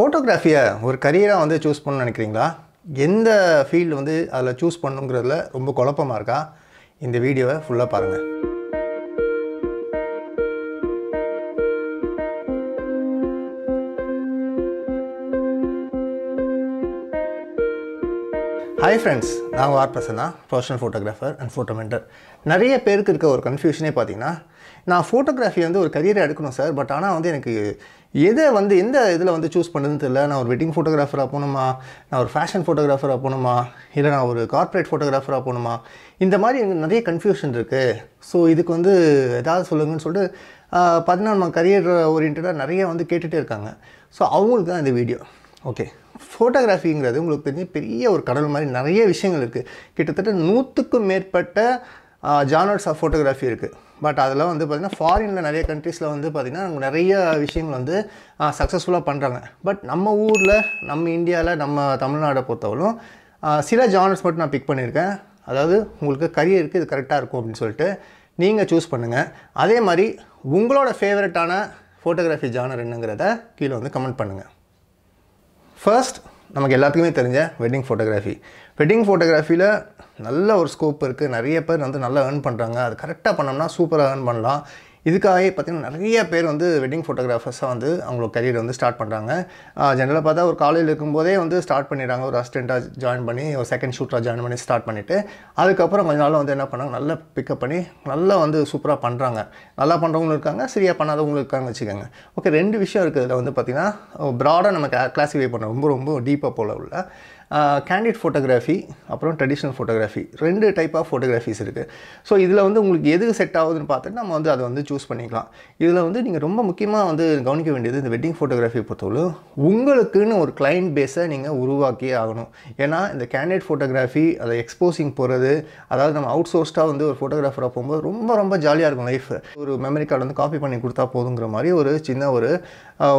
ஃபோட்டோகிராஃபியை ஒரு கரியராக வந்து சூஸ் பண்ணணும்னு நினைக்கிறீங்களா எந்த ஃபீல்டு வந்து அதில் சூஸ் பண்ணுங்கிறதுல ரொம்ப குழப்பமாக இருக்கா இந்த வீடியோவை ஃபுல்லாக பாருங்கள் ஹாய் ஃப்ரெண்ட்ஸ் நான் R Prasanna professional photographer and photo mentor நிறைய பேருக்கு இருக்க ஒரு கன்ஃபியூஷனே பார்த்தீங்கன்னா நான் ஃபோட்டோகிராஃபி வந்து ஒரு கரியரை எடுக்கணும் சார் பட் ஆனால் வந்து எனக்கு எதை வந்து எந்த இதில் வந்து சூஸ் பண்ணுறதுன்னு தெரியல நான் ஒரு வெட்டிங் ஃபோட்டோகிராஃபராக போகணுமா நான் ஒரு ஃபேஷன் ஃபோட்டோகிராஃபராக போகணுமா இல்லை நான் ஒரு கார்ப்பரேட் ஃபோட்டோகிராஃபராக போகணுமா இந்த மாதிரி எனக்கு நிறைய கன்ஃபியூஷன் இருக்குது ஸோ இதுக்கு வந்து ஏதாவது சொல்லுங்கன்னு சொல்லிட்டு பதினாலு பதினான்மாம் கரியர் ஓரியன்டாக நிறைய வந்து கேட்டுகிட்டே இருக்காங்க ஸோ அவங்களுக்கு தான் இந்த வீடியோ ஓகே ஃபோட்டோகிராஃபிங்கிறது உங்களுக்கு தெரிஞ்ச பெரிய ஒரு கடல் மாதிரி நிறைய விஷயங்கள் இருக்குது கிட்டத்தட்ட நூற்றுக்கும் மேற்பட்ட ஜானர்ஸ் ஆஃப் ஃபோட்டோகிராஃபி இருக்குது பட் அதில் வந்து பார்த்திங்கன்னா ஃபாரினில் நிறைய கண்ட்ரீஸில் வந்து பார்த்திங்கன்னா நிறைய விஷயங்கள் வந்து சக்ஸஸ்ஃபுல்லாக பண்ணுறாங்க பட் நம்ம ஊரில் நம்ம இந்தியாவில் நம்ம தமிழ்நாடை பொறுத்தவரைக்கும் சில ஜானர்ஸ் மட்டும் நான் பிக் பண்ணியிருக்கேன் அதாவது உங்களுக்கு கரியருக்கு இது கரெக்டாக இருக்கும் அப்படின்னு சொல்லிட்டு நீங்கள் சூஸ் பண்ணுங்கள் அதே மாதிரி உங்களோட ஃபேவரட்டான ஃபோட்டோகிராஃபி ஜானர் என்னங்கிறத கீழே வந்து கமெண்ட் பண்ணுங்கள் ஃபர்ஸ்ட் நமக்கு எல்லாத்துக்குமே தெரிஞ்ச வெட்டிங் ஃபோட்டோகிராஃபி வெட்டிங் ஃபோட்டோகிராஃபியில் நல்ல ஒரு ஸ்கோப் இருக்குது நிறைய பேர் வந்து நல்லா ஏர்ன் பண்ணுறாங்க அது கரெக்டாக பண்ணோம்னா சூப்பராக ஏர்ன் பண்ணலாம் இதுக்காகவே பார்த்திங்கன்னா நிறைய பேர் வந்து வெட்டிங் ஃபோட்டோகிராஃபர்ஸாக வந்து அவங்களோட கரியர் வந்து ஸ்டார்ட் பண்ணுறாங்க ஜென்ரலாக பார்த்தா ஒரு காலையில் இருக்கும்போதே வந்து ஸ்டார்ட் பண்ணிடுறாங்க ஒரு அசிஸ்டண்ட்டாக ஜாயின் பண்ணி ஒரு செகண்ட் ஷூட்டராக ஜாயின் பண்ணி ஸ்டார்ட் பண்ணிவிட்டு அதுக்கப்புறம் கொஞ்ச நாள் வந்து என்ன பண்ணாங்க நல்லா பிக்கப் பண்ணி நல்லா வந்து சூப்பராக பண்ணுறாங்க நல்லா பண்ணுறவங்களும் இருக்காங்க சரியாக பண்ணாதவங்களும் இருக்காங்க வச்சுக்கோங்க ஓகே ரெண்டு விஷயம் இருக்குது இதில் வந்து பார்த்திங்கன்னா ப்ராடாக நம்ம கிளாஸிஃபை பண்ணுறோம் ரொம்ப ரொம்ப டீப்பாக போல உள்ள கேண்டிட் ஃபோட்டோகிராஃபி அப்புறம் ட்ரெடிஷ்னல் ஃபோட்டோகிராஃபி ரெண்டு டைப் ஆஃப் ஃபோட்டோகிராஃபிஸ் இருக்குது ஸோ இதில் வந்து உங்களுக்கு எது செட் ஆகுதுன்னு பார்த்துட்டு நம்ம வந்து அதை வந்து சூஸ் பண்ணிக்கலாம் இதில் வந்து நீங்கள் ரொம்ப முக்கியமாக வந்து கவனிக்க வேண்டியது இந்த வெட்டிங் ஃபோட்டோகிராஃபி பொறுத்தவரை உங்களுக்குன்னு ஒரு கிளைண்ட் பேஸை நீங்கள் உருவாக்கியே ஆகணும் ஏன்னா இந்த கேண்டிட் ஃபோட்டோகிராஃபி அதை எக்ஸ்போசிங் போகிறது அதாவது நம்ம அவுட் சோர்ஸ்டாக வந்து ஒரு ஃபோட்டோகிராஃபராக போகும்போது ரொம்ப ரொம்ப ஜாலியாக இருக்கும் லைஃப் ஒரு மெமரி கார்டு வந்து காப்பி பண்ணி கொடுத்தா போதுங்கிற மாதிரி ஒரு சின்ன ஒரு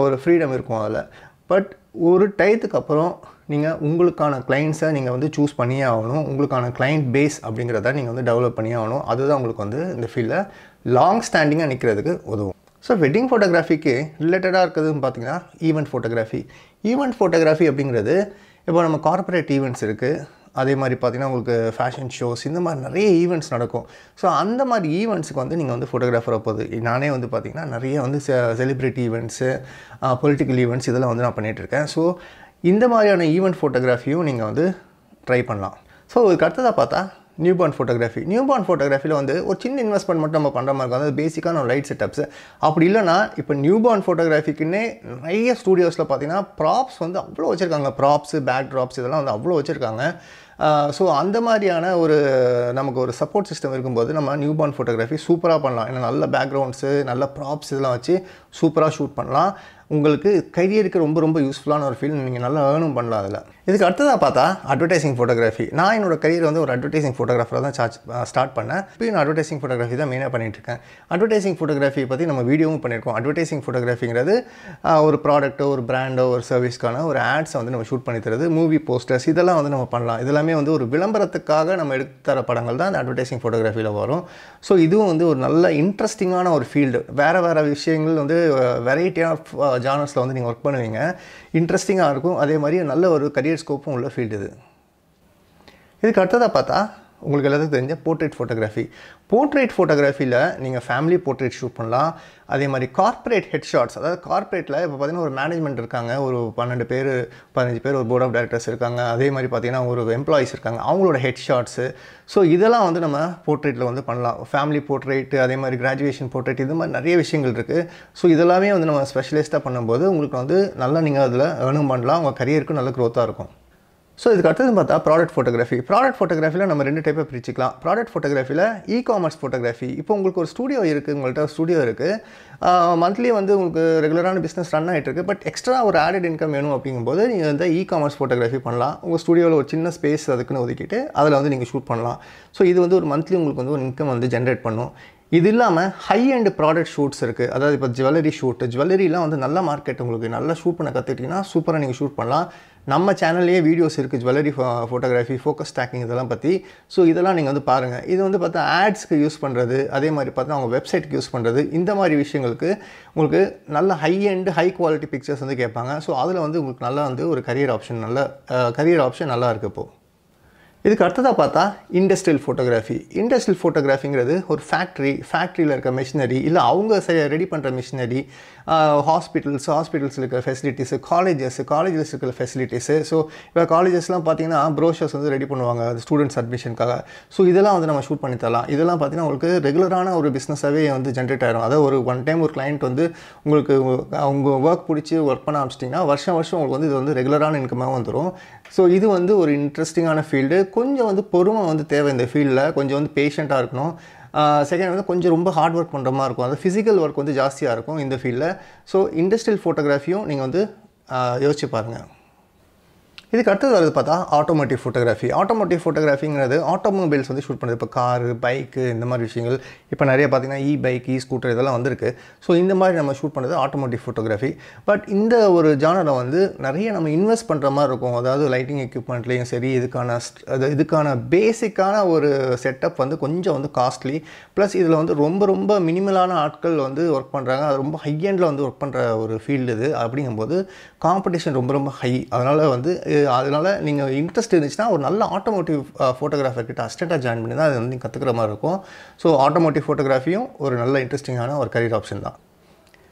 ஒரு ஃப்ரீடம் இருக்கும் அதில் பட் ஒரு டயத்துக்கு அப்புறம் நீங்கள் உங்களுக்கான கிளைண்ட்ஸை நீங்கள் வந்து சூஸ் பண்ணியே ஆகணும் உங்களுக்கான கிளைண்ட் பேஸ் அப்படிங்கிறத நீங்கள் வந்து டெவலப் பண்ணியே ஆகணும் அதுதான் உங்களுக்கு வந்து இந்த ஃபீல்டில் லாங் ஸ்டாண்டிங்காக நிற்கிறதுக்கு உதவும் ஸோ வெட்டிங் ஃபோட்டோகிராஃபிக்கு ரிலேட்டடாக இருக்கிறதுன்னு பார்த்தீங்கன்னா ஈவெண்ட் ஃபோட்டோகிராஃபி ஈவெண்ட் ஃபோட்டோகிராஃபி அப்படிங்கிறது இப்போ நம்ம கார்பரேட் ஈவெண்ட்ஸ் இருக்குது அதே மாதிரி பார்த்திங்கன்னா உங்களுக்கு ஃபேஷன் ஷோஸ் இந்த மாதிரி நிறைய ஈவெண்ட்ஸ் நடக்கும் ஸோ அந்த மாதிரி ஈவெண்ட்ஸுக்கு வந்து நீங்கள் வந்து ஃபோட்டோகிராஃபராக போகுது நானே வந்து பார்த்திங்கன்னா நிறைய வந்து செ செலிப்ரிட்டி ஈவெண்ட்ஸு பொலிட்டிக்கல் ஈவெண்ட்ஸ் இதெல்லாம் வந்து நான் பண்ணிகிட்ருக்கேன் ஸோ இந்த மாதிரியான ஈவெண்ட் ஃபோட்டோகிராஃபியும் நீங்கள் வந்து ட்ரை பண்ணலாம் ஸோ இதுக்கு அடுத்ததாக பார்த்தா நியூபார்ன் ஃபோட்டோகிராஃபி நியூபார்ன் ஃபோட்டோகிராஃபியில் வந்து ஒரு சின்ன இன்வெஸ்ட்மெண்ட் மட்டும் நம்ம பண்ணுற மாதிரி இருக்கும் அது பேசிக்கான லைட் செட்டப்ஸ் அப்படி இல்லைனா இப்போ நியூபார்ன் ஃபோட்டோகிராஃபிக்குன்னே நிறைய ஸ்டூடியோஸில் பார்த்தீங்கன்னா ப்ராப்ஸ் வந்து அவ்வளோ வச்சுருக்காங்க ப்ராப்ஸு பேக் ட்ராப்ஸ் இதெல்லாம் வந்து அவ்வளோ வச்சுருக்காங்க ஸோ அந்த மாதிரியான ஒரு நமக்கு ஒரு சப்போர்ட் சிஸ்டம் இருக்கும்போது நம்ம நியூபார்ன் ஃபோட்டோகிராஃபி சூப்பராக பண்ணலாம் ஏன்னா நல்ல பேக்ரவுண்ட்ஸு நல்ல ப்ராப்ஸ் இதெல்லாம் வச்சு சூப்பராக ஷூட் பண்ணலாம் உங்களுக்கு கரியருக்கு ரொம்ப ரொம்ப யூஸ்ஃபுல்லான ஒரு ஃபீல்டு நீங்கள் நல்லா ஏர்னும் பண்ணலாம் அதில் இதுக்கு அடுத்ததாக பார்த்தா அட்வர்டைசிங் ஃபோட்டோகிராஃபி நான் என்னோட கரியர் வந்து ஒரு அட்வர்டைசிங் ஃபோட்டோகிராஃபராக தான் சார்ஜ் ஸ்டார்ட் பண்ணேன் இப்போ நான் அட்வர்டைசிங் ஃபோட்டோகிராஃபி தான் மெயினாக இருக்கேன் அட்வர்டைசிங் ஃபோட்டோகிராஃபி பற்றி நம்ம வீடியோவும் பண்ணியிருக்கோம் அட்வர்டைசிங் ஃபோட்டோகிராஃபிங்கிறது ஒரு ப்ராடக்ட்டோ ஒரு பிராண்டோ ஒரு சர்வீஸ்க்கான ஒரு ஆட்ஸை வந்து நம்ம ஷூட் பண்ணி தருது மூவி போஸ்டர்ஸ் இதெல்லாம் வந்து நம்ம பண்ணலாம் இதெல்லாமே வந்து ஒரு விளம்பரத்துக்காக நம்ம எடுத்து தர படங்கள் தான் அந்த அட்வர்டைசிங் ஃபோட்டோகிராஃபியில் வரும் ஸோ இதுவும் வந்து ஒரு நல்ல இன்ட்ரெஸ்டிங்கான ஒரு ஃபீல்டு வேறு வேறு விஷயங்கள் வந்து வெரைட்டி ஆஃப் ஜானர்ஸில் வந்து நீங்கள் ஒர்க் பண்ணுவீங்க இன்ட்ரெஸ்டிங்காக இருக்கும் அதே மாதிரி நல்ல ஒரு கரியர் ஸ்கோப்பும் உள்ள ஃபீல்டு இது இதுக்கு அடுத்ததாக பார்த்தா உங்களுக்கு எல்லாத்துக்கும் தெரிஞ்ச போர்ட்ரேட் ஃபோட்டோகிராஃபி போர்ட்ரேட் ஃபோட்டோகிராஃபியில் நீங்கள் ஃபேமிலி போர்ட்ரேட் ஷூட் பண்ணலாம் அதே மாதிரி கார்ப்பரேட் ஷாட்ஸ் அதாவது கார்ப்பரேட்டில் இப்போ பார்த்தீங்கன்னா ஒரு மேனேஜ்மெண்ட் இருக்காங்க ஒரு பன்னெண்டு பேர் பதினஞ்சு பேர் ஒரு போர்ட் ஆஃப் டேரக்டர்ஸ் இருக்காங்க அதே மாதிரி பார்த்தீங்கன்னா ஒரு எம்ப்ளாயிஸ் இருக்காங்க அவங்களோட ஹெட் ஷாட்ஸு ஸோ இதெல்லாம் வந்து நம்ம போர்ட்ரேட்டில் வந்து பண்ணலாம் ஃபேமிலி போர்ட்ரேட்டு அதே மாதிரி கிராஜுவேஷன் போர்ட்ரேட் இது மாதிரி நிறைய விஷயங்கள் இருக்குது ஸோ இதெல்லாமே வந்து நம்ம ஸ்பெஷலிஸ்ட்டாக பண்ணும்போது உங்களுக்கு வந்து நல்லா நீங்கள் அதில் ஏர்னும் பண்ணலாம் உங்கள் கரியருக்கு நல்ல க்ரோத்தாக இருக்கும் ஸோ இதுக்கு அடுத்தது பார்த்தா ப்ராடக்ட் ஃபோட்டோகிராஃபி ப்ராடக்ட் ஃபோட்டோகிராஃபியில் நம்ம ரெண்டு டைப்பை பிரிச்சுக்கலாம் ப்ராடக்ட் ஃபோட்டோகிராஃபியில் இ காமர்ஸ் ஃபோட்டோகிராஃபி இப்போ உங்களுக்கு ஒரு ஸ்டூடியோ இருக்குது உங்கள்கிட்ட ஸ்டூடியோ இருக்குது மந்த்லி வந்து உங்களுக்கு ரெகுலரான பிஸ்னஸ் ரன் ஆகிட்டு இருக்குது பட் எக்ஸ்ட்ரா ஒரு ஆடட் இன்கம் வேணும் அப்படிங்கும்போது நீங்கள் வந்து இ காமர்ஸ் ஃபோட்டோகிராஃபி பண்ணலாம் உங்கள் ஸ்டுடியோவில் ஒரு சின்ன ஸ்பேஸ் அதுக்குன்னு ஒதுக்கிட்டு அதில் வந்து நீங்கள் ஷூட் பண்ணலாம் ஸோ இது வந்து ஒரு மந்த்லி உங்களுக்கு வந்து ஒரு இன்கம் வந்து ஜென்ரேட் பண்ணும் இது இல்லாமல் ஹை அண்ட் ப்ராடக்ட் ஷூட்ஸ் இருக்குது அதாவது இப்போ ஜுவல்லரி ஷூட்டு ஜுவல்லரிலாம் வந்து நல்ல மார்க்கெட் உங்களுக்கு நல்லா ஷூட் பண்ண கற்றுக்கிட்டிங்கன்னா சூப்பராக நீங்கள் ஷூட் பண்ணலாம் நம்ம சேனல்லேயே வீடியோஸ் இருக்குது ஜுவல்லரி ஃபோட்டோகிராஃபி ஃபோக்கஸ் ஸ்டாக்கிங் இதெல்லாம் பற்றி ஸோ இதெல்லாம் நீங்கள் வந்து பாருங்கள் இது வந்து பார்த்தா ஆட்ஸ்க்கு யூஸ் பண்ணுறது அதே மாதிரி பார்த்தா அவங்க வெப்சைட்டுக்கு யூஸ் பண்ணுறது இந்த மாதிரி விஷயங்களுக்கு உங்களுக்கு நல்ல high and high quality pictures வந்து கேட்பாங்க ஸோ அதில் வந்து உங்களுக்கு நல்லா வந்து ஒரு கரியர் ஆப்ஷன் நல்ல கரியர் ஆப்ஷன் நல்லா இருக்குது இப்போது இதுக்கு அடுத்ததாக பார்த்தா இண்டஸ்ட்ரியல் ஃபோட்டோகிராஃபி இண்டஸ்ட்ரியல் ஃபோட்டோகிராஃபிங்கிறது ஒரு ஃபேக்ட்ரி ஃபேக்ட்ரியில் இருக்க மிஷினரி இல்லை அவங்க ரெடி பண்ணுற மிஷினரி ஹாஸ்பிட்டல்ஸ் ஹாஸ்பிட்டல்ஸில் இருக்கிற ஃபெசிலிட்டிஸு காலேஜஸ் காலேஜஸ் இருக்கிற ஃபெசிலிட்டிஸு ஸோ இப்போ காலேஜஸ்லாம் பார்த்திங்கன்னா ப்ரோஷர்ஸ் வந்து ரெடி பண்ணுவாங்க ஸ்டூடெண்ட்ஸ் அட்மிஷனுக்காக ஸோ இதெல்லாம் வந்து நம்ம ஷூட் பண்ணி தரலாம் இதெல்லாம் பார்த்தீங்கன்னா உங்களுக்கு ரெகுலரான ஒரு பிஸ்னஸாகவே வந்து ஜென்ரேட் ஆகிடும் அதாவது ஒரு ஒன் டைம் ஒரு கிளைண்ட் வந்து உங்களுக்கு அவங்க ஒர்க் பிடிச்சி ஒர்க் பண்ண ஆரம்பிச்சிட்டிங்கன்னா வருஷம் வருஷம் உங்களுக்கு வந்து இது வந்து ரெகுலரான இன்கமாக வந்துடும் ஸோ இது வந்து ஒரு இன்ட்ரெஸ்டிங்கான ஃபீல்டு கொஞ்சம் வந்து பொறுமை வந்து தேவை இந்த ஃபீல்டில் கொஞ்சம் வந்து பேஷண்ட்டாக இருக்கணும் செகண்ட் வந்து கொஞ்சம் ரொம்ப ஹார்ட் ஒர்க் பண்ணுற மாதிரி இருக்கும் அது ஃபிசிக்கல் ஒர்க் வந்து ஜாஸ்தியாக இருக்கும் இந்த ஃபீல்டில் ஸோ இண்டஸ்ட்ரியல் ஃபோட்டோகிராஃபியும் நீங்கள் வந்து யோசிச்சு பாருங்கள் இதுக்கு அடுத்தது வருது பார்த்தா ஆட்டோமோட்டிவ் ஃபோட்டோகிராஃபி ஆட்டோமோட்டிவ் ஃபோட்டோகிராஃபிங்கிறது ஆட்டோமொபைல்ஸ் வந்து ஷூட் பண்ணுறது இப்போ கார் பைக்கு இந்த மாதிரி விஷயங்கள் இப்போ நிறைய பார்த்திங்கன்னா இ பைக் இ ஸ்கூட்டர் இதெல்லாம் வந்திருக்கு ஸோ இந்த மாதிரி நம்ம ஷூட் பண்ணுறது ஆட்டோமோட்டிவ் ஃபோட்டோகிராஃபி பட் இந்த ஒரு ஜானரை வந்து நிறைய நம்ம இன்வெஸ்ட் பண்ணுற மாதிரி இருக்கும் அதாவது லைட்டிங் எக்யூப்மெண்ட்லேயும் சரி இதுக்கான அது இதுக்கான பேசிக்கான ஒரு செட்டப் வந்து கொஞ்சம் வந்து காஸ்ட்லி ப்ளஸ் இதில் வந்து ரொம்ப ரொம்ப மினிமலான ஆட்கள் வந்து ஒர்க் பண்ணுறாங்க அது ரொம்ப ஹையண்டில் வந்து ஒர்க் பண்ணுற ஒரு ஃபீல்டு இது அப்படிங்கும்போது காம்படிஷன் ரொம்ப ரொம்ப ஹை அதனால் வந்து அதனால் நீங்கள் இன்ட்ரெஸ்ட் இருந்துச்சுன்னா ஒரு நல்ல ஆட்டோமோட்டிவ் ஃபோட்டோகிராஃபர்கிட்ட அஸ்டண்ட்டாக ஜாயின் பண்ணி தான் அது வந்து நீங்கள் கற்றுக்கிற மாதிரி இருக்கும் ஸோ ஆட்டோமோட்டிவ் ஃபோட்டோகிராஃபியும் ஒரு நல்ல இன்ட்ரெஸ்டிங்கான ஒரு கரியர் ஆப்ஷன் தான்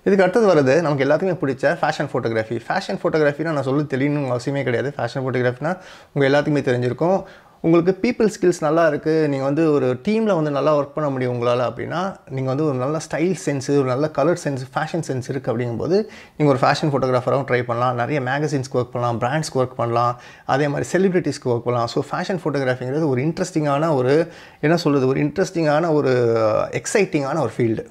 இதுக்கு அடுத்தது வருது நமக்கு எல்லாத்துக்குமே பிடிச்ச ஃபேஷன் ஃபோட்டோகிராஃபி ஃபேஷன் ஃபோட்டோகிராஃபினா நான் சொல்லி தெரியணும் அவசியமே கிடையாது ஃபேஷன் ஃபோட்டோகிராஃபினா உங்கள் எல்லாத்துக்குமே தெரிஞ்சிருக்கும் உங்களுக்கு பீப்புள் ஸ்கில்ஸ் நல்லா இருக்குது நீங்கள் வந்து ஒரு டீமில் வந்து நல்லா ஒர்க் பண்ண முடியும் உங்களால் அப்படின்னா நீங்கள் வந்து ஒரு நல்ல ஸ்டைல் சென்ஸு ஒரு நல்ல கலர் சென்ஸ் ஃபேஷன் சென்ஸ் இருக்குது அப்படிங்கும்போது நீங்கள் ஒரு ஃபேஷன் ஃபோட்டோகிராஃபராகவும் ட்ரை பண்ணலாம் நிறைய மேகசின்ஸ்க்கு ஒர்க் பண்ணலாம் பிராண்ட்ஸ்க்கு ஒர்க் பண்ணலாம் அதே மாதிரி செலிப்ரிட்டிஸ்க்கு ஒர்க் பண்ணலாம் ஸோ ஃபேஷன் ஃபோட்டோகிராஃபிங்கிறது ஒரு இன்ட்ரெஸ்டிங்கான ஒரு என்ன சொல்கிறது ஒரு இன்ட்ரெஸ்டிங்கான ஒரு எக்ஸைட்டிங்கான ஒரு ஃபீல்டு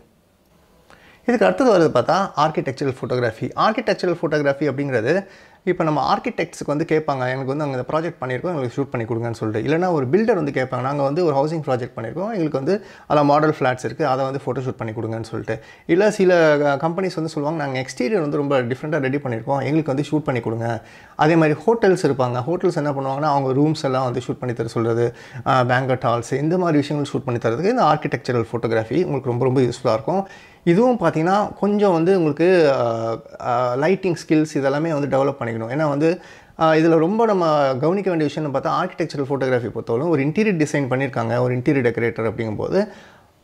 இதுக்கு அடுத்தது வருது பார்த்தா ஆர்கிடெக்சரல் ஃபோட்டோகிராஃபி ஆர்கிடெக்சரல் ஃபோட்டோகிராஃபி அப்படிங்கிறது இப்போ நம்ம ஆர்கிடெக்ட்ஸுக்கு வந்து கேட்பாங்க எங்களுக்கு வந்து அங்கே ப்ராஜெக்ட் பண்ணியிருக்கோம் எங்களுக்கு ஷூட் பண்ணி கொடுங்கன்னு சொல்லிட்டு இல்லைனா ஒரு பில்டர் வந்து கேட்பாங்க நாங்கள் வந்து ஒரு ஹவுசிங் ப்ராஜெக்ட் பண்ணியிருக்கோம் எங்களுக்கு வந்து அதில் மாடல் ஃப்ளாட்ஸ் இருக்குது அதை வந்து ஃபோட்டோ ஷூட் பண்ணி கொடுங்கன்னு சொல்லிட்டு இல்லை சில கம்பெனிஸ் வந்து சொல்லுவாங்க நாங்கள் எக்ஸ்டீரியர் வந்து ரொம்ப டிஃப்ரெண்ட்டாக ரெடி பண்ணியிருக்கோம் எங்களுக்கு வந்து ஷூட் பண்ணி கொடுங்க அதே மாதிரி ஹோட்டல்ஸ் இருப்பாங்க ஹோட்டல்ஸ் என்ன பண்ணுவாங்கன்னா அவங்க ரூம்ஸ் எல்லாம் வந்து ஷூட் பண்ணி தர சொல்கிறது பேங்கட் ஹால்ஸ் இந்த மாதிரி விஷயங்கள் ஷூட் பண்ணி தரதுக்கு இந்த ஆர்கிடெக்சரல் ஃபோட்டோகிராஃபி உங்களுக்கு ரொம்ப ரொம்ப யூஸ்ஃபுல்லாக இருக்கும் இதுவும் பார்த்திங்கன்னா கொஞ்சம் வந்து உங்களுக்கு லைட்டிங் ஸ்கில்ஸ் இதெல்லாமே வந்து டெவலப் பண்ணிக்கணும் ஏன்னா வந்து இதில் ரொம்ப நம்ம கவனிக்க வேண்டிய விஷயம்னு பார்த்தா ஆர்கிடெக்சரல் ஃபோட்டோகிராஃபி பொறுத்தவரைக்கும் ஒரு இன்டீரியர் டிசைன் பண்ணியிருக்காங்க ஒரு இன்டீரியர் டெக்கரேட்டர் அப்படிங்கும்போது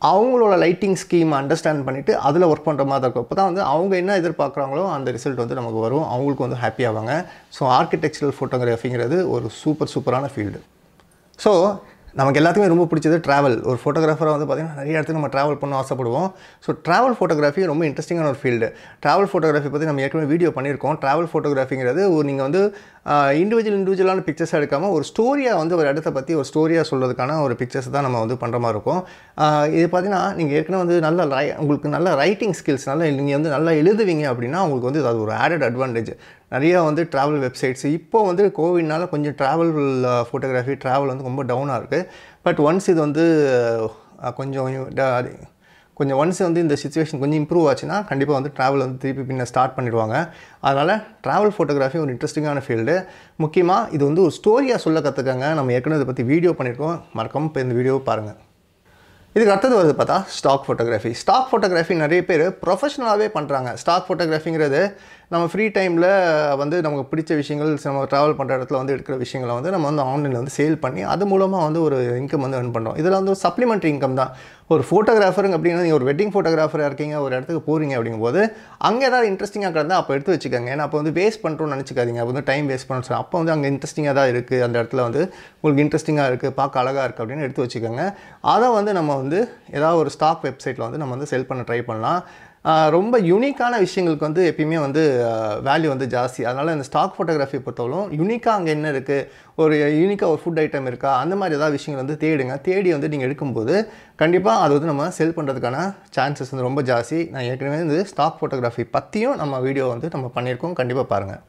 அவங்களோட லைட்டிங் ஸ்கீம் அண்டர்ஸ்டாண்ட் பண்ணிவிட்டு அதில் ஒர்க் பண்ணுற மாதிரி இருக்கும் அப்போ தான் வந்து அவங்க என்ன எதிர்பார்க்குறாங்களோ அந்த ரிசல்ட் வந்து நமக்கு வரும் அவங்களுக்கு வந்து ஹாப்பியாவாங்க ஸோ ஆர்கிடெக்சரல் ஃபோட்டோகிராஃபிங்கிறது ஒரு சூப்பர் சூப்பரான ஃபீல்டு ஸோ நமக்கு எல்லாத்துக்குமே ரொம்ப பிடிச்சது ட்ராவல் ஒரு ஃபோட்டோகிராஃபராக வந்து பார்த்திங்கன்னா நிறைய இடத்துக்கு நம்ம ட்ராவல் பண்ண ஆசைப்படுவோம் ஸோ ட்ராவல் ஃபோட்டோகிராஃபி ரொம்ப இன்ட்ரெஸ்டிங்கான ஒரு ஃபீல்டு ட்ராவல் ஃபோட்டோகிராஃபி பற்றி நம்ம ஏற்கனவே வீடியோ பண்ணியிருக்கோம் ட்ராவல் ஃபோட்டோகிராஃபிங்கிறது ஒரு நீங்கள் வந்து இண்டிவிஜுவல் இண்டிவிஜுவலான பிக்சர்ஸாக எடுக்காமல் ஒரு ஸ்டோரியாக வந்து ஒரு இடத்த பற்றி ஒரு ஸ்டோரியாக சொல்கிறதுக்கான ஒரு பிக்சர்ஸ் தான் நம்ம வந்து பண்ணுற மாதிரி இருக்கும் இது பார்த்திங்கன்னா நீங்கள் ஏற்கனவே வந்து நல்ல உங்களுக்கு நல்ல ரைட்டிங் ஸ்கில்ஸ் நல்லா நீங்கள் வந்து நல்லா எழுதுவீங்க அப்படின்னா உங்களுக்கு வந்து அது ஒரு ஆடட் அட்வான்டேஜ் நிறையா வந்து ட்ராவல் வெப்சைட்ஸ் இப்போ வந்து கோவிட்னால் கொஞ்சம் ட்ராவல் ஃபோட்டோகிராஃபி ட்ராவல் வந்து ரொம்ப டவுனாக இருக்குது பட் ஒன்ஸ் இது வந்து uh, கொஞ்சம் கொஞ்சம் ஒன்ஸ் வந்து இந்த சுச்சுவேஷன் கொஞ்சம் இம்ப்ரூவ் ஆச்சுன்னா கண்டிப்பாக வந்து ட்ராவல் வந்து திருப்பி பின்ன ஸ்டார்ட் பண்ணிடுவாங்க அதனால் ட்ராவல் ஃபோட்டோகிராஃபி ஒரு இன்ட்ரெஸ்டிங்கான ஃபீல்டு முக்கியமாக இது வந்து ஒரு ஸ்டோரியாக சொல்ல கற்றுக்கங்க நம்ம ஏற்கனவே இதை பற்றி வீடியோ பண்ணியிருக்கோம் மறக்காமல் இப்போ இந்த வீடியோவை பாருங்கள் இதுக்கு அடுத்தது வருது பார்த்தா ஸ்டாக் ஃபோட்டோகிராஃபி ஸ்டாக் ஃபோட்டோகிராஃபி நிறைய பேர் ப்ரொஃபஷனலாகவே பண்ணுறாங்க ஸ்டாக் ஃபோட்டோகிராஃபிங்கிறது நம்ம ஃப்ரீ டைமில் வந்து நமக்கு பிடிச்ச விஷயங்கள் நம்ம ட்ராவல் பண்ணுற இடத்துல வந்து எடுக்கிற விஷயங்களை வந்து நம்ம வந்து ஆன்லைனில் வந்து சேல் பண்ணி அது மூலமாக வந்து ஒரு இன்கம் வந்து ஏர்ன் பண்ணுறோம் இதில் வந்து ஒரு சப்ளிமெண்ட்ரி இன்கம் தான் ஒரு ஃபோட்டோகிராஃபருங்க அப்படின்னா நீங்கள் ஒரு வெட்டிங் ஃபோட்டோகிராஃபராக இருக்கீங்க ஒரு இடத்துக்கு போகிறீங்க அப்படிங்கும்போது அங்கே ஏதாவது இன்ட்ரெஸ்டிங்காக கிடந்தால் அப்போ எடுத்து வச்சுக்கோங்க ஏன்னா அப்போ வந்து வேஸ்ட் பண்ணுறோம்னு நினச்சிக்காதீங்க அப்போ வந்து டைம் வேஸ்ட் பண்ணுறோம் அப்போ வந்து அங்கே இன்ட்ரெஸ்டிங்காக தான் இருக்குது அந்த இடத்துல வந்து உங்களுக்கு இன்ட்ரெஸ்டிங்காக இருக்குது பார்க்க அழகாக இருக்குது அப்படின்னு எடுத்து வச்சுக்கோங்க அதை வந்து நம்ம வந்து ஏதாவது ஒரு ஸ்டாக் வெப்சைட்டில் வந்து நம்ம வந்து செல் பண்ண ட்ரை பண்ணலாம் ரொம்ப யூனிக்கான விஷயங்களுக்கு வந்து எப்பயுமே வந்து வேல்யூ வந்து ஜாஸ்தி அதனால் இந்த ஸ்டாக் ஃபோட்டோகிராஃபி பொறுத்தவரைக்கும் யூனிக்காக அங்கே என்ன இருக்குது ஒரு யூனிக்காக ஒரு ஃபுட் ஐட்டம் இருக்கா அந்த மாதிரி ஏதாவது விஷயங்கள் வந்து தேடுங்க தேடி வந்து நீங்கள் எடுக்கும்போது கண்டிப்பாக அது வந்து நம்ம செல் பண்ணுறதுக்கான சான்சஸ் வந்து ரொம்ப ஜாஸ்தி நான் ஏற்கனவே வந்து ஸ்டாக் ஃபோட்டோகிராஃபி பற்றியும் நம்ம வீடியோ வந்து நம்ம பண்ணியிருக்கோம் கண்டிப்பாக பாருங்கள்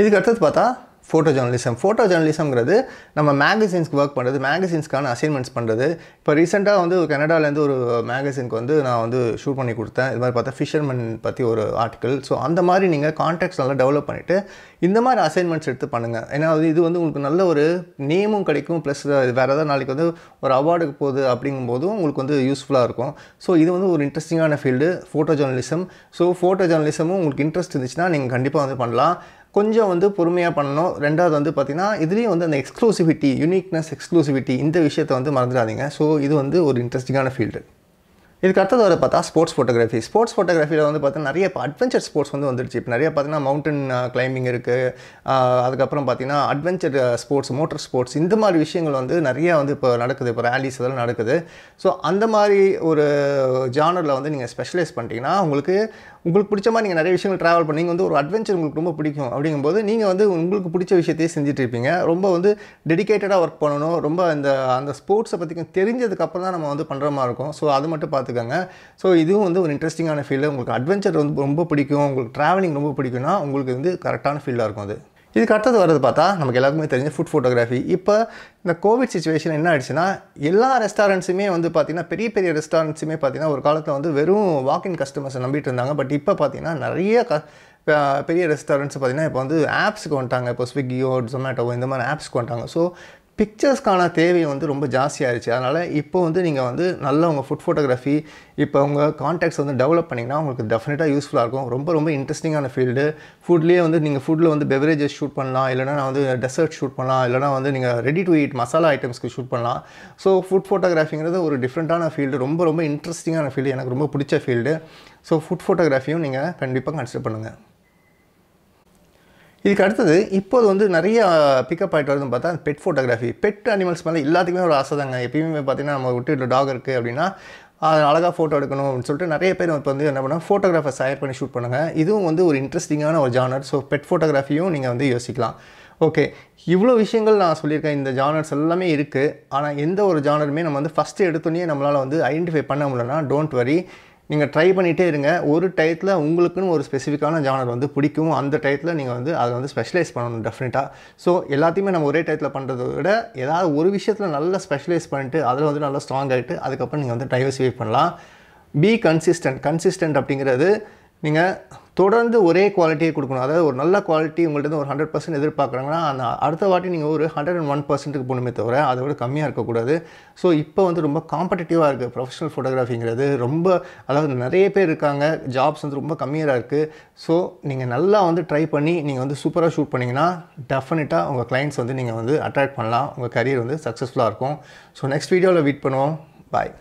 இதுக்கு அடுத்தது பார்த்தா ஃபோட்டோ ஜேர்னலிசம் ஃபோட்டோ ஜேர்னலிசம்ங்கிறது நம்ம மேகசின்ஸ்க்கு ஒர்க் பண்ணுறது மேகசின்ஸ்க்கான அசைன்மெண்ட்ஸ் பண்ணுறது இப்போ ரீசெண்டாக வந்து கனடாலேருந்து ஒரு மேகசின்க்கு வந்து நான் வந்து ஷூட் பண்ணி கொடுத்தேன் இது மாதிரி பார்த்தா ஃபிஷர்மேன் பற்றி ஒரு ஆர்டிக்கல் ஸோ அந்த மாதிரி நீங்கள் கான்டாக்ட்ஸ் நல்லா டெவலப் பண்ணிவிட்டு இந்த மாதிரி அசைன்மெண்ட்ஸ் எடுத்து பண்ணுங்கள் ஏன்னா அது இது வந்து உங்களுக்கு நல்ல ஒரு நேமும் கிடைக்கும் ப்ளஸ் வேறு ஏதாவது நாளைக்கு வந்து ஒரு அவார்டுக்கு போகுது அப்படிங்கும் போதும் உங்களுக்கு வந்து யூஸ்ஃபுல்லாக இருக்கும் ஸோ இது வந்து ஒரு இன்ட்ரெஸ்டிங்கான field photo journalism so photo ஜேர்னலிசமும் உங்களுக்கு இன்ட்ரெஸ்ட் இருந்துச்சுன்னா நீங்கள் கண்டிப்பாக வந்து பண்ணலாம் கொஞ்சம் வந்து பொறுமையாக பண்ணணும் ரெண்டாவது வந்து பார்த்திங்கன்னா இதுலேயும் வந்து அந்த எக்ஸ்க்ளூசிவிட்டி யூனிக்னஸ் எக்ஸ்க்ளூசிவிட்டி இந்த விஷயத்தை வந்து மறந்துடாதீங்க ஸோ இது வந்து ஒரு இன்ட்ரெஸ்டிங்கான ஃபீல்டு இதுக்கு அடுத்தது வர பார்த்தா ஸ்போர்ட்ஸ் ஃபோட்டோகிராஃபி ஸ்போர்ட்ஸ் ஃபோட்டோகிராஃபியில் வந்து பார்த்தீங்கன்னா நிறைய இப்போ அட்வென்ச்சர் ஸ்போர்ட்ஸ் வந்து வந்துருச்சு இப்போ நிறைய பார்த்தீங்கன்னா மவுண்டன் கிளைம்பிங் uh, இருக்குது uh, அதுக்கப்புறம் பார்த்தீங்கன்னா அட்வென்ச்சர் ஸ்போர்ட்ஸ் மோட்டர் ஸ்போர்ட்ஸ் இந்த மாதிரி விஷயங்கள் வந்து நிறையா வந்து இப்போ நடக்குது இப்போ ரேலிஸ் இதெல்லாம் நடக்குது ஸோ அந்த மாதிரி ஒரு ஜானரில் வந்து நீங்கள் ஸ்பெஷலைஸ் பண்ணிட்டீங்கன்னா உங்களுக்கு உங்களுக்கு பிடிச்ச மாதிரி நீங்கள் நிறைய விஷயங்கள் ட்ராவல் பண்ணி வந்து ஒரு அட்வென்ச்சர் உங்களுக்கு ரொம்ப பிடிக்கும் அப்படிங்கும்போது நீங்கள் வந்து உங்களுக்கு பிடிச்ச விஷயத்தையே இருப்பீங்க ரொம்ப வந்து டெடிக்கேட்டடாக ஒர்க் பண்ணணும் ரொம்ப இந்த அந்த ஸ்போர்ட்ஸை பற்றிக்கும் தெரிஞ்சதுக்கப்புறம் தான் நம்ம வந்து பண்ணுற மாதிரி இருக்கும் ஸோ அது மட்டும் பார்த்துக்கோங்க ஸோ இதுவும் வந்து ஒரு இன்ட்ரெஸ்டிங்கான ஃபீல்டு உங்களுக்கு அட்வென்ச்சர் வந்து ரொம்ப பிடிக்கும் உங்களுக்கு ட்ராவலிங் ரொம்ப பிடிக்கும்னா உங்களுக்கு வந்து கரெக்டான ஃபீல்டாக இருக்கும் அது இதுக்கு அடுத்தது வர்றது பார்த்தா நமக்கு எல்லாருக்குமே தெரிஞ்ச ஃபுட் ஃபோட்டோகிராஃபி இப்போ இந்த கோவிட் சுச்சுவேஷன் என்ன ஆயிடுச்சுன்னா எல்லா ரெஸ்டாரண்ட்ஸுமே வந்து பார்த்திங்கன்னா பெரிய பெரிய ரெஸ்டாரண்ட்ஸுமே பார்த்திங்கன்னா ஒரு காலத்தில் வந்து வெறும் வாக்கின் கஸ்டமர்ஸை நம்பிட்டு இருந்தாங்க பட் இப்போ பார்த்திங்கன்னா நிறைய க பெரிய ரெஸ்டாரண்ட்ஸ் பார்த்திங்கன்னா இப்போ வந்து ஆப்ஸுக்கு வந்துட்டாங்க இப்போ ஸ்விக்கியோ ஜொமேட்டோ இந்த மாதிரி ஆப்ஸ்க்கு வந்துட்டாங்க ஸோ பிக்சர்ஸ்க்கான தேவை வந்து ரொம்ப ஜாஸ்தியாகிடுச்சு அதனால் இப்போ வந்து நீங்கள் வந்து நல்ல உங்கள் ஃபுட் ஃபோட்டோகிராஃபி இப்போ உங்கள் காண்டாக்ட்ஸ் வந்து டெவலப் பண்ணிங்கன்னா உங்களுக்கு டெஃபினட்டாக யூஸ்ஃபுல்லாக இருக்கும் ரொம்ப ரொம்ப இன்ட்ரெஸ்டிங்கான ஃபீல்டு ஃபுட்லேயே வந்து நீங்கள் ஃபுட்டில் வந்து பெவரேஜஸ் ஷூட் பண்ணலாம் இல்லைனா நான் வந்து டெசர்ட் ஷூட் பண்ணலாம் இல்லைனா வந்து நீங்கள் ரெடி டு ஈட் மசாலா ஐட்டம்ஸ்க்கு ஷூட் பண்ணலாம் ஸோ ஃபுட் ஃபோட்டோகிராஃபிங்கிறது ஒரு டிஃப்ரெண்ட்டான ஃபீல்டு ரொம்ப ரொம்ப இன்ட்ரெஸ்டிங்கான ஃபீல்டு எனக்கு ரொம்ப பிடிச்ச ஃபீல்டு ஸோ ஃபுட் ஃபோட்டோகிராஃபியும் நீங்கள் கண்டிப்பாக கன்சிடர் பண்ணுங்கள் இதுக்கு அடுத்தது இப்போது வந்து நிறைய பிக்கப் ஆகிட்டு வருதுன்னு பார்த்தா பெட் ஃபோட்டோகிராஃபி பெட் அனிமல்ஸ் மேலே எல்லாத்துக்குமே ஒரு ஆசை தாங்க எப்பயுமே பார்த்தீங்கன்னா நம்ம விட்டு டாக் இருக்குது அப்படின்னா அதை அழகாக ஃபோட்டோ எடுக்கணும் அப்படின்னு சொல்லிட்டு நிறைய பேர் இப்போ வந்து என்ன பண்ணால் ஃபோட்டோகிராஃபர் ஷேர் பண்ணி ஷூட் பண்ணுங்கள் இதுவும் வந்து ஒரு இன்ட்ரெஸ்டிங்கான ஒரு ஜானர் ஸோ பெட் ஃபோட்டோகிராஃபியும் நீங்கள் வந்து யோசிக்கலாம் ஓகே இவ்வளோ விஷயங்கள் நான் சொல்லியிருக்கேன் இந்த ஜானர்ஸ் எல்லாமே இருக்குது ஆனால் எந்த ஒரு ஜானருமே நம்ம வந்து ஃபஸ்ட்டு எடுத்தோன்னே நம்மளால் வந்து ஐடென்டிஃபை பண்ண முடியலன்னா டோன்ட் வரி நீங்கள் ட்ரை பண்ணிகிட்டே இருங்க ஒரு டயத்தில் உங்களுக்குன்னு ஒரு ஸ்பெசிஃபிக்கான ஜானர் வந்து பிடிக்கும் அந்த டயத்தில் நீங்கள் வந்து அதை வந்து ஸ்பெஷலைஸ் பண்ணணும் டெஃபினட்டாக ஸோ எல்லாத்தையுமே நம்ம ஒரே டயத்தில் பண்ணுறத விட ஏதாவது ஒரு விஷயத்தில் நல்லா ஸ்பெஷலைஸ் பண்ணிட்டு அதில் வந்து நல்லா ஸ்ட்ராங் ஆகிட்டு அதுக்கப்புறம் நீங்கள் வந்து டைவர்ஸிஃபை பண்ணலாம் பி கன்சிஸ்டன்ட் கன்சிஸ்டன்ட் அப்படிங்கிறது நீங்கள் தொடர்ந்து ஒரே குவாலிட்டியை கொடுக்கணும் அதாவது ஒரு நல்ல குவாலிட்டி உங்கள்கிட்ட ஒரு ஹண்ட்ரட் பர்சன்ட் எதிர்பார்க்குறாங்கன்னா அந்த அடுத்த வாட்டி நீங்கள் ஒரு ஹண்ட்ரட் அண்ட் ஒன் பர்சன்ட்டுக்கு போகணுமே தவிர அதை விட கம்மியாக இருக்கக்கூடாது ஸோ இப்போ வந்து ரொம்ப காம்படிட்டிவாக இருக்குது ப்ரொஃபஷனல் ஃபோட்டோகிராஃபிங்கிறது ரொம்ப அதாவது நிறைய பேர் இருக்காங்க ஜாப்ஸ் வந்து ரொம்ப கம்மியாக இருக்குது ஸோ நீங்கள் நல்லா வந்து ட்ரை பண்ணி நீங்கள் வந்து சூப்பராக ஷூட் பண்ணிங்கன்னா டெஃபினட்டாக உங்கள் கிளைண்ட்ஸ் வந்து நீங்கள் வந்து அட்ராக்ட் பண்ணலாம் உங்கள் கரியர் வந்து சக்ஸஸ்ஃபுல்லாக இருக்கும் ஸோ நெக்ஸ்ட் வீடியோவில் வெயிட் பண்ணுவோம் பாய்